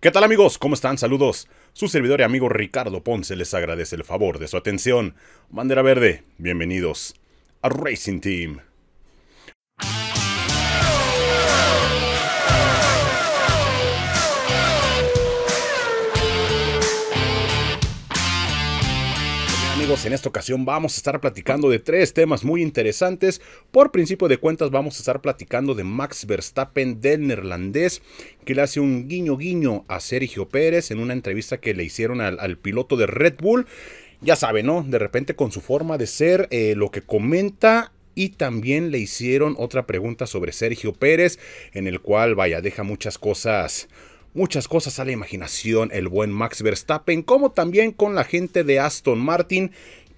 ¿Qué tal amigos? ¿Cómo están? Saludos. Su servidor y amigo Ricardo Ponce les agradece el favor de su atención. Bandera Verde, bienvenidos a Racing Team. en esta ocasión vamos a estar platicando de tres temas muy interesantes. Por principio de cuentas vamos a estar platicando de Max Verstappen del neerlandés, que le hace un guiño guiño a Sergio Pérez en una entrevista que le hicieron al, piloto de Red Bull. Ya sabe, ¿no? De repente con su forma de ser, eh, lo que comenta y también le hicieron otra pregunta sobre Sergio Pérez, en el cual, vaya, deja muchas cosas muchas cosas a la imaginación el buen Max Verstappen, como también con la gente de Aston Martin,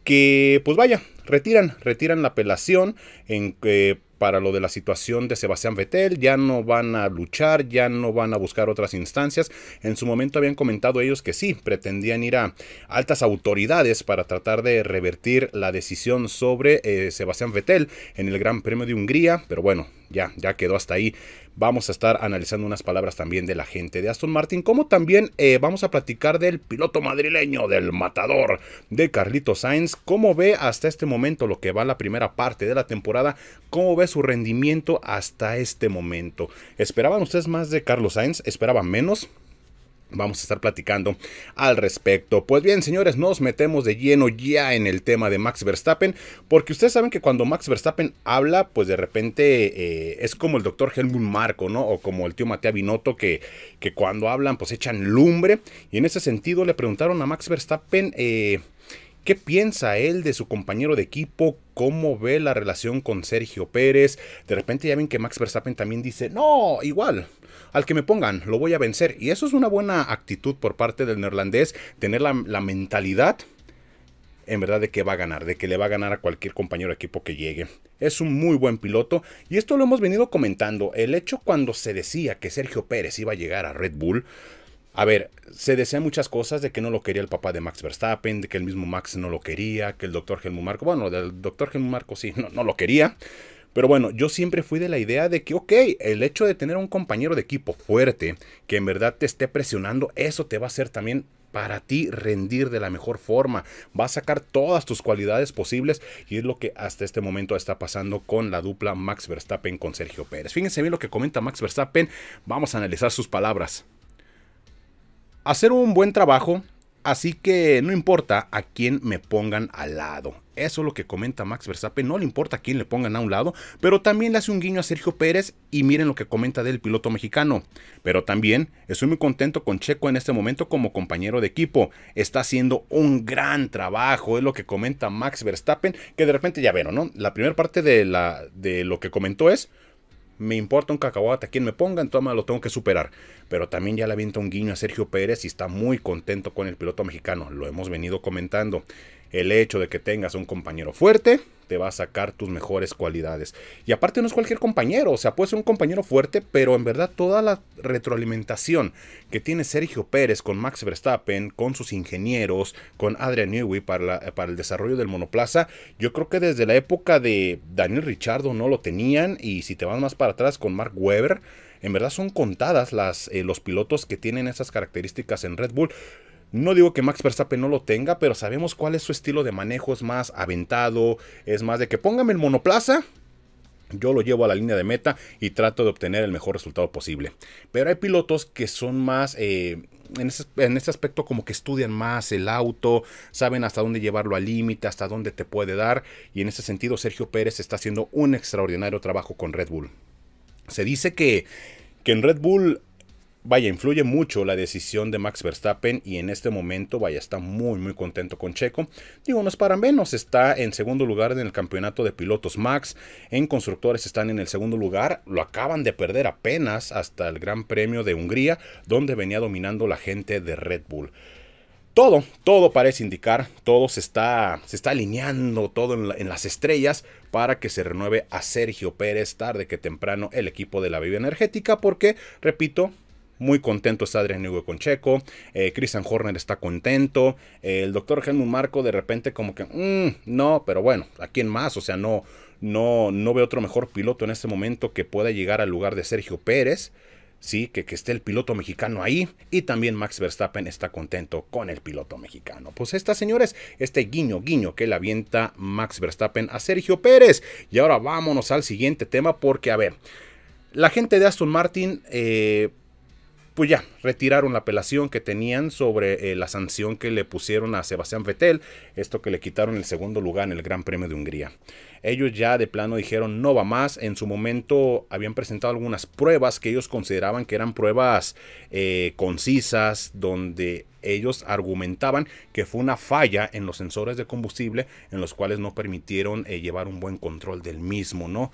que pues vaya, retiran, retiran la apelación en que para lo de la situación de Sebastián Vettel, ya no van a luchar, ya no van a buscar otras instancias. En su momento habían comentado ellos que sí, pretendían ir a altas autoridades para tratar de revertir la decisión sobre eh, Sebastián Vettel en el Gran Premio de Hungría, pero bueno, ya, ya quedó hasta ahí. Vamos a estar analizando unas palabras también de la gente de Aston Martin, como también eh, vamos a platicar del piloto madrileño, del matador de Carlito Sainz, cómo ve hasta este momento lo que va la primera parte de la temporada, cómo ve su rendimiento hasta este momento. ¿Esperaban ustedes más de Carlos Sainz? ¿Esperaban menos? Vamos a estar platicando al respecto. Pues bien, señores, nos metemos de lleno ya en el tema de Max Verstappen, porque ustedes saben que cuando Max Verstappen habla, pues de repente eh, es como el doctor Helmut Marco, ¿no? O como el tío Mateo Binotto, que, que cuando hablan, pues echan lumbre. Y en ese sentido le preguntaron a Max Verstappen... Eh, ¿Qué piensa él de su compañero de equipo? ¿Cómo ve la relación con Sergio Pérez? De repente ya ven que Max Verstappen también dice, no, igual, al que me pongan, lo voy a vencer. Y eso es una buena actitud por parte del neerlandés, tener la, mentalidad en verdad de que va a ganar, de que le va a ganar a cualquier compañero de equipo que llegue. Es un muy buen piloto y esto lo hemos venido comentando. El hecho cuando se decía que Sergio Pérez iba a llegar a Red Bull, a ver, se desean muchas cosas de que no lo quería el papá de Max Verstappen, de que el mismo Max no lo quería, que el doctor Helmut Marco, bueno, el doctor Helmut Marco sí, no, lo quería. Pero bueno, yo siempre fui de la idea de que, ok, el hecho de tener un compañero de equipo fuerte, que en verdad te esté presionando, eso te va a hacer también para ti rendir de la mejor forma. Va a sacar todas tus cualidades posibles y es lo que hasta este momento está pasando con la dupla Max Verstappen con Sergio Pérez. Fíjense bien lo que comenta Max Verstappen, vamos a analizar sus palabras hacer un buen trabajo, así que no importa a quién me pongan al lado. Eso es lo que comenta Max Verstappen, no le importa a quién le pongan a un lado, pero también le hace un guiño a Sergio Pérez y miren lo que comenta del piloto mexicano. Pero también estoy muy contento con Checo en este momento como compañero de equipo, está haciendo un gran trabajo, es lo que comenta Max Verstappen, que de repente ya vieron, ¿no? La primera parte de, la, de lo que comentó es, me importa un cacahuate a quien me en toma, lo tengo que superar. Pero también ya le avienta un guiño a Sergio Pérez y está muy contento con el piloto mexicano, lo hemos venido comentando. El hecho de que tengas un compañero fuerte te va a sacar tus mejores cualidades. Y aparte no es cualquier compañero, o sea, puede ser un compañero fuerte, pero en verdad toda la retroalimentación que tiene Sergio Pérez con Max Verstappen, con sus ingenieros, con Adrian Newey para, para el desarrollo del monoplaza, yo creo que desde la época de Daniel Richardo no lo tenían y si te vas más para atrás con Mark Webber, en verdad son contadas las, eh, los pilotos que tienen esas características en Red Bull. No digo que Max Verstappen no lo tenga, pero sabemos cuál es su estilo de manejo. Es más aventado, es más de que póngame el monoplaza. Yo lo llevo a la línea de meta y trato de obtener el mejor resultado posible. Pero hay pilotos que son más... Eh, en, ese, este aspecto como que estudian más el auto, saben hasta dónde llevarlo al límite, hasta dónde te puede dar. Y en ese sentido Sergio Pérez está haciendo un extraordinario trabajo con Red Bull. Se dice que, que en Red Bull vaya, influye mucho la decisión de Max Verstappen y en este momento, vaya, está muy, muy contento con Checo. Digo, no es para menos, está en segundo lugar en el campeonato de pilotos Max, en constructores están en el segundo lugar, lo acaban de perder apenas hasta el Gran Premio de Hungría, donde venía dominando la gente de Red Bull. Todo, todo parece indicar, todo se está, se está alineando, todo en, las estrellas para que se renueve a Sergio Pérez tarde que temprano el equipo de la Biblia energética, porque, repito, muy contento está Adrián Hugo Concheco. Eh, Christian Horner está contento. Eh, el doctor Helmut Marco de repente como que, mm, no, pero bueno, ¿a quién más? O sea, no, no, no veo otro mejor piloto en este momento que pueda llegar al lugar de Sergio Pérez. Sí, que, que, esté el piloto mexicano ahí. Y también Max Verstappen está contento con el piloto mexicano. Pues esta, señores, este guiño, guiño que le avienta Max Verstappen a Sergio Pérez. Y ahora vámonos al siguiente tema porque, a ver, la gente de Aston Martin... Eh, pues ya, retiraron la apelación que tenían sobre eh, la sanción que le pusieron a Sebastián Vettel, esto que le quitaron el segundo lugar en el Gran Premio de Hungría. Ellos ya de plano dijeron no va más, en su momento habían presentado algunas pruebas que ellos consideraban que eran pruebas eh, concisas, donde ellos argumentaban que fue una falla en los sensores de combustible en los cuales no permitieron eh, llevar un buen control del mismo, ¿no?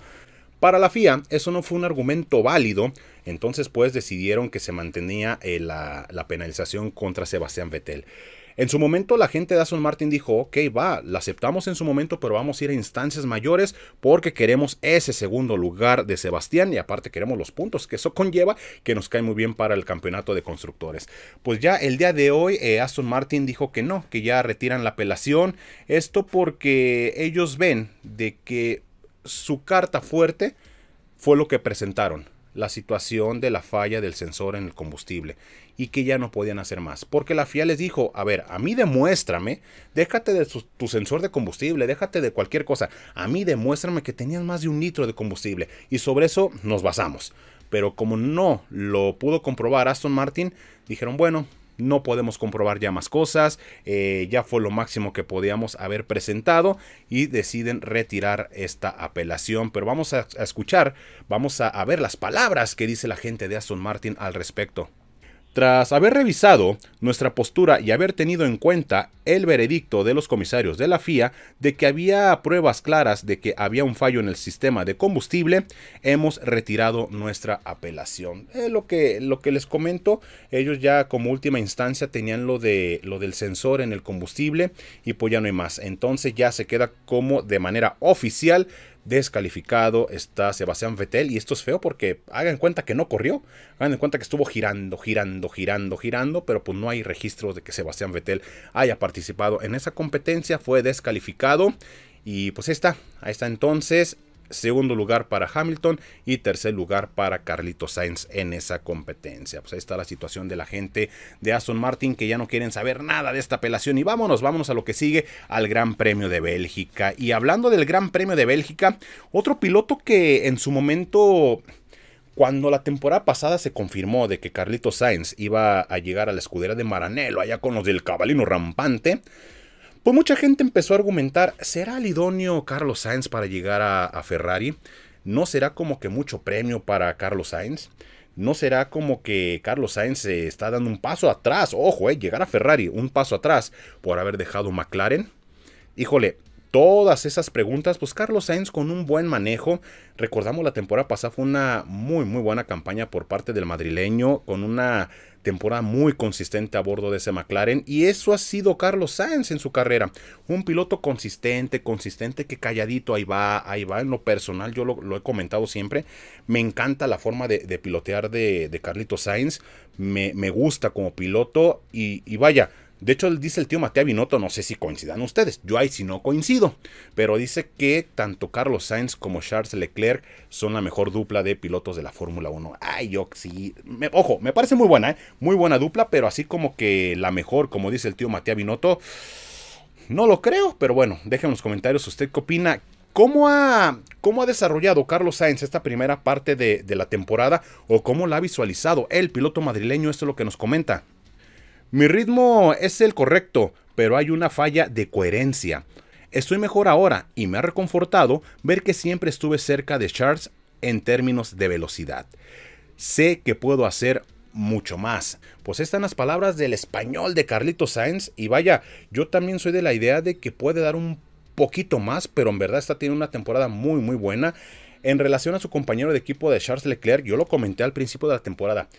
Para la FIA eso no fue un argumento válido, entonces pues decidieron que se mantenía eh, la, penalización contra Sebastián Vettel. En su momento la gente de Aston Martin dijo, ok, va, la aceptamos en su momento, pero vamos a ir a instancias mayores porque queremos ese segundo lugar de Sebastián y aparte queremos los puntos que eso conlleva, que nos cae muy bien para el campeonato de constructores. Pues ya el día de hoy eh, Aston Martin dijo que no, que ya retiran la apelación. Esto porque ellos ven de que su carta fuerte fue lo que presentaron, la situación de la falla del sensor en el combustible y que ya no podían hacer más, porque la FIA les dijo, a ver, a mí demuéstrame, déjate de tu sensor de combustible, déjate de cualquier cosa, a mí demuéstrame que tenías más de un litro de combustible y sobre eso nos basamos. Pero como no lo pudo comprobar Aston Martin, dijeron, bueno, no podemos comprobar ya más cosas, eh, ya fue lo máximo que podíamos haber presentado y deciden retirar esta apelación. Pero vamos a, escuchar, vamos a ver las palabras que dice la gente de Aston Martin al respecto. Tras haber revisado nuestra postura y haber tenido en cuenta el veredicto de los comisarios de la FIA de que había pruebas claras de que había un fallo en el sistema de combustible, hemos retirado nuestra apelación. Es eh, lo, que, lo que les comento, ellos ya como última instancia tenían lo, de, lo del sensor en el combustible y pues ya no hay más. Entonces ya se queda como de manera oficial descalificado está Sebastián Vettel y esto es feo porque hagan cuenta que no corrió, hagan cuenta que estuvo girando, girando, girando, girando, pero pues no hay registros de que Sebastián Vettel haya participado en esa competencia, fue descalificado y pues está, ahí está entonces segundo lugar para Hamilton y tercer lugar para Carlito Sainz en esa competencia. Pues ahí está la situación de la gente de Aston Martin que ya no quieren saber nada de esta apelación. Y vámonos, vámonos a lo que sigue, al Gran Premio de Bélgica. Y hablando del Gran Premio de Bélgica, otro piloto que en su momento cuando la temporada pasada se confirmó de que Carlito Sainz iba a llegar a la escudera de Maranello, allá con los del cabalino rampante, pues mucha gente empezó a argumentar, ¿será el idóneo Carlos Sainz para llegar a, Ferrari? ¿No será como que mucho premio para Carlos Sainz? ¿No será como que Carlos Sainz se está dando un paso atrás? Ojo, eh, llegar a Ferrari, un paso atrás por haber dejado McLaren. Híjole, todas esas preguntas, pues Carlos Sainz con un buen manejo, recordamos la temporada pasada fue una muy muy buena campaña por parte del madrileño, con una temporada muy consistente a bordo de ese McLaren y eso ha sido Carlos Sainz en su carrera. Un piloto consistente, consistente que calladito ahí va, ahí va. En lo personal yo lo, he comentado siempre, me encanta la forma de, pilotear de, Carlitos Sainz, me, gusta como piloto y vaya, de hecho, dice el tío Matea Binotto, no sé si coincidan ustedes, yo ahí si no coincido, pero dice que tanto Carlos Sainz como Charles Leclerc son la mejor dupla de pilotos de la Fórmula 1. Ay, yo sí, me, ojo, me parece muy buena, ¿eh? muy buena dupla, pero así como que la mejor, como dice el tío Matea Binotto, no lo creo, pero bueno, déjenme en los comentarios usted qué opina. ¿Cómo ha, ¿Cómo ha desarrollado Carlos Sainz esta primera parte de, de la temporada o cómo la ha visualizado el piloto madrileño? Esto es lo que nos comenta mi ritmo es el correcto, pero hay una falla de coherencia. Estoy mejor ahora y me ha reconfortado ver que siempre estuve cerca de Charles en términos de velocidad. Sé que puedo hacer mucho más. Pues están las palabras del español de Carlito Sainz y vaya, yo también soy de la idea de que puede dar un poquito más, pero en verdad está tiene una temporada muy muy buena. En relación a su compañero de equipo de Charles Leclerc, yo lo comenté al principio de la temporada.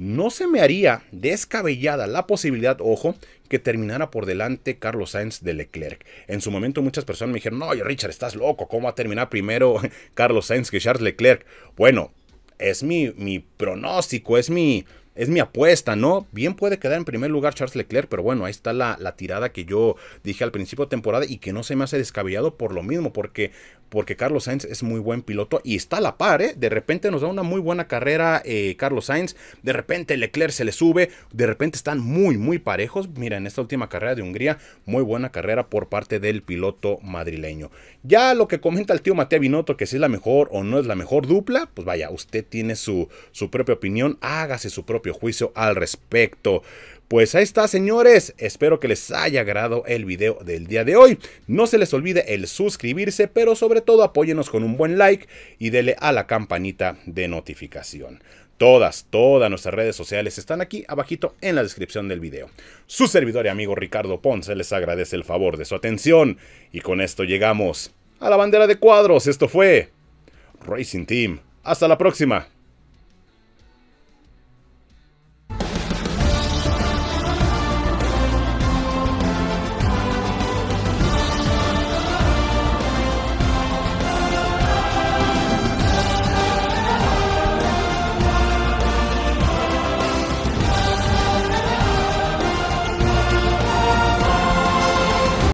No se me haría descabellada la posibilidad, ojo, que terminara por delante Carlos Sainz de Leclerc. En su momento muchas personas me dijeron, no, Richard, estás loco, ¿cómo va a terminar primero Carlos Sainz que Charles Leclerc? Bueno, es mi, mi pronóstico, es mi, es mi apuesta, ¿no? Bien puede quedar en primer lugar Charles Leclerc, pero bueno, ahí está la, tirada que yo dije al principio de temporada y que no se me hace descabellado por lo mismo, porque, porque Carlos Sainz es muy buen piloto y está a la par, ¿eh? De repente nos da una muy buena carrera eh, Carlos Sainz, de repente Leclerc se le sube, de repente están muy, muy parejos. Mira, en esta última carrera de Hungría, muy buena carrera por parte del piloto madrileño. Ya lo que comenta el tío Mateo Binotto, que si es la mejor o no es la mejor dupla, pues vaya, usted tiene su, su propia opinión, hágase su propio juicio al respecto. Pues ahí está, señores. Espero que les haya agradado el video del día de hoy. No se les olvide el suscribirse, pero sobre todo apóyenos con un buen like y dele a la campanita de notificación. Todas, todas nuestras redes sociales están aquí abajito en la descripción del video. Su servidor y amigo Ricardo Ponce les agradece el favor de su atención. Y con esto llegamos a la bandera de cuadros. Esto fue Racing Team. Hasta la próxima.